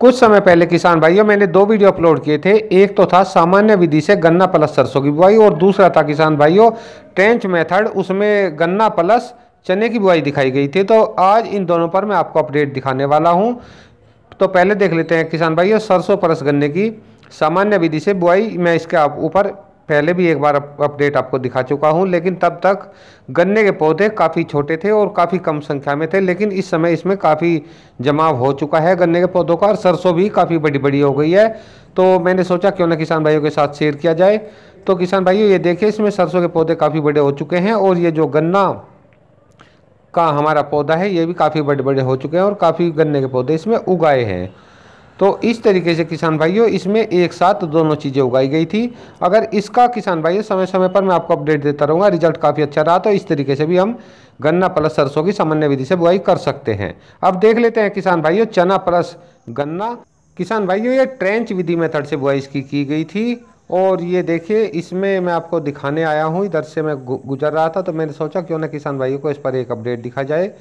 कुछ समय पहले किसान भाइयों मैंने दो वीडियो अपलोड किए थे एक तो था सामान्य विधि से गन्ना प्लस सरसों की बुआई और दूसरा था किसान भाइयों ट्रेंच मेथड उसमें गन्ना प्लस चने की बुआई दिखाई गई थी तो आज इन दोनों पर मैं आपको अपडेट दिखाने वाला हूँ तो पहले देख लेते हैं किसान भाइयों सरसों प्लस गन्ने की सामान्य विधि से बुआई मैं इसके आप ऊपर पहले भी एक बार अपडेट आपको दिखा चुका हूं लेकिन तब तक गन्ने के पौधे काफ़ी छोटे थे और काफ़ी कम संख्या में थे लेकिन इस समय इसमें काफ़ी जमाव हो चुका है गन्ने के पौधों का और सरसों भी काफ़ी बड़ी बड़ी हो गई है तो मैंने सोचा क्यों ना किसान भाइयों के साथ शेयर किया जाए तो किसान भाइयों ये देखिए इसमें सरसों के पौधे काफ़ी बड़े हो चुके हैं और ये जो गन्ना का हमारा पौधा है ये भी काफ़ी बड़े बड़े हो चुके हैं और काफ़ी गन्ने के पौधे इसमें उगाए हैं तो इस तरीके से किसान भाइयों इसमें एक साथ दोनों चीज़ें उगाई गई थी अगर इसका किसान भाइयों समय समय पर मैं आपको अपडेट देता रहूँगा रिजल्ट काफ़ी अच्छा रहा तो इस तरीके से भी हम गन्ना प्लस सरसों की सामान्य विधि से बुआई कर सकते हैं अब देख लेते हैं किसान भाइयों चना प्लस गन्ना किसान भाइयों ये ट्रेंच विधि मेथड से बुआई इसकी की गई थी और ये देखिए इसमें मैं आपको दिखाने आया हूँ इधर से मैं गुजर रहा था तो मैंने सोचा क्यों ना किसान भाइयों को इस पर एक अपडेट दिखा जाए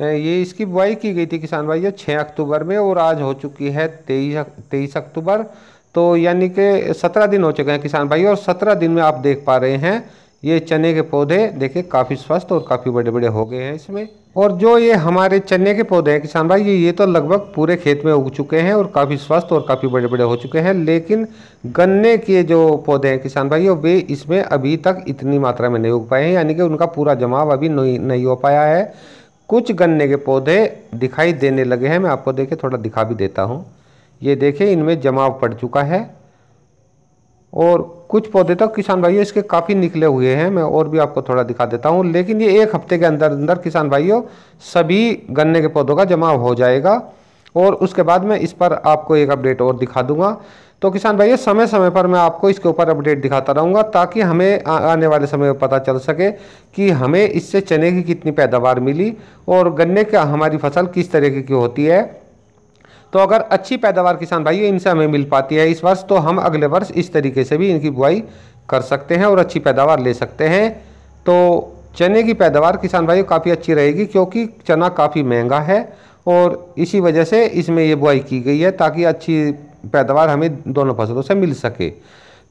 ये इसकी बुआई की गई थी किसान भाइयों छः अक्टूबर में और आज हो चुकी है तेईस तेईस अक्टूबर तो यानी कि सत्रह दिन हो चुके हैं किसान भाई और सत्रह दिन में आप देख पा रहे हैं ये चने के पौधे देखिए काफ़ी स्वस्थ और काफ़ी बड़े बड़े हो गए हैं इसमें और जो ये हमारे चने के पौधे हैं किसान भाई ये ये तो लगभग पूरे खेत में उग चुके हैं और काफ़ी स्वस्थ और काफ़ी बड़े बड़े हो चुके हैं लेकिन गन्ने के जो पौधे हैं किसान भाई वे इसमें अभी तक इतनी मात्रा में नहीं उग पाए हैं यानी कि उनका पूरा जमाव अभी नहीं नहीं हो पाया है कुछ गन्ने के पौधे दिखाई देने लगे हैं मैं आपको देखे थोड़ा दिखा भी देता हूँ ये देखें इनमें जमाव पड़ चुका है और कुछ पौधे तो किसान भाइयों इसके काफ़ी निकले हुए हैं मैं और भी आपको थोड़ा दिखा देता हूँ लेकिन ये एक हफ्ते के अंदर अंदर किसान भाइयों सभी गन्ने के पौधों का जमाव हो जाएगा और उसके बाद मैं इस पर आपको एक अपडेट और दिखा दूंगा तो किसान भाई समय समय पर मैं आपको इसके ऊपर अपडेट दिखाता रहूँगा ताकि हमें आने वाले समय में पता चल सके कि हमें इससे चने की कितनी पैदावार मिली और गन्ने का हमारी फसल किस तरीके की होती है तो अगर अच्छी पैदावार किसान भाई इनसे हमें मिल पाती है इस वर्ष तो हम अगले वर्ष इस तरीके से भी इनकी बुआई कर सकते हैं और अच्छी पैदावार ले सकते हैं तो चने की पैदावार किसान भाई काफ़ी अच्छी रहेगी क्योंकि चना काफ़ी महंगा है और इसी वजह से इसमें ये बुआई की गई है ताकि अच्छी पैदावार हमें दोनों फसलों से मिल सके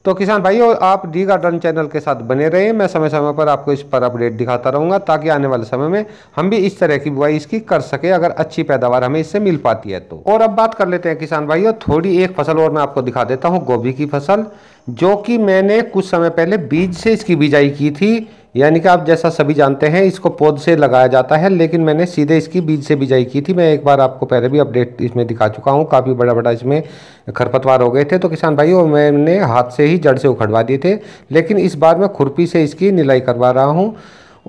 तो किसान भाइयों आप डी गार्डन चैनल के साथ बने रहें मैं समय समय पर आपको इस पर अपडेट दिखाता रहूँगा ताकि आने वाले समय में हम भी इस तरह की बुआई इसकी कर सके अगर अच्छी पैदावार हमें इससे मिल पाती है तो और अब बात कर लेते हैं किसान भाइयों थोड़ी एक फसल और मैं आपको दिखा देता हूँ गोभी की फसल जो कि मैंने कुछ समय पहले बीज से इसकी बिजाई की थी यानी कि आप जैसा सभी जानते हैं इसको पौध से लगाया जाता है लेकिन मैंने सीधे इसकी बीज से बिजाई की थी मैं एक बार आपको पहले भी अपडेट इसमें दिखा चुका हूँ काफ़ी बड़ा बड़ा इसमें खरपतवार हो गए थे तो किसान भाई और मैंने हाथ से ही जड़ से उखड़वा दिए थे लेकिन इस बार मैं खुरपी से इसकी निलाई करवा रहा हूँ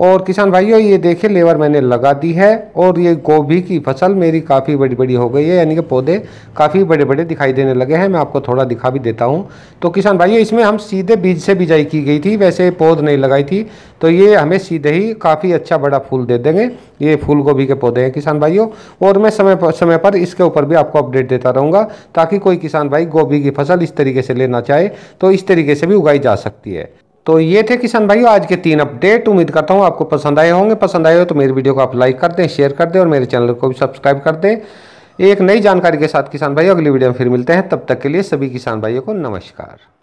और किसान भाइयों ये देखिए लेवर मैंने लगा दी है और ये गोभी की फसल मेरी काफ़ी बड़ी बड़ी हो गई है यानी कि पौधे काफ़ी बड़े बड़े दिखाई देने लगे हैं मैं आपको थोड़ा दिखा भी देता हूँ तो किसान भाइयों इसमें हम सीधे बीज से बिजाई की गई थी वैसे पौध नहीं लगाई थी तो ये हमें सीधे ही काफ़ी अच्छा बड़ा फूल दे देंगे ये फूल गोभी के पौधे हैं किसान भाइयों और मैं समय पर समय पर इसके ऊपर भी आपको अपडेट देता रहूँगा ताकि कोई किसान भाई गोभी की फसल इस तरीके से लेना चाहे तो इस तरीके से भी उगाई जा सकती है तो ये थे किसान भाइयों आज के तीन अपडेट उम्मीद करता हूँ आपको पसंद आए होंगे पसंद आए हो तो मेरी वीडियो को आप लाइक कर दें शेयर कर दें और मेरे चैनल को भी सब्सक्राइब कर दें एक नई जानकारी के साथ किसान भाइयों अगली वीडियो में फिर मिलते हैं तब तक के लिए सभी किसान भाइयों को नमस्कार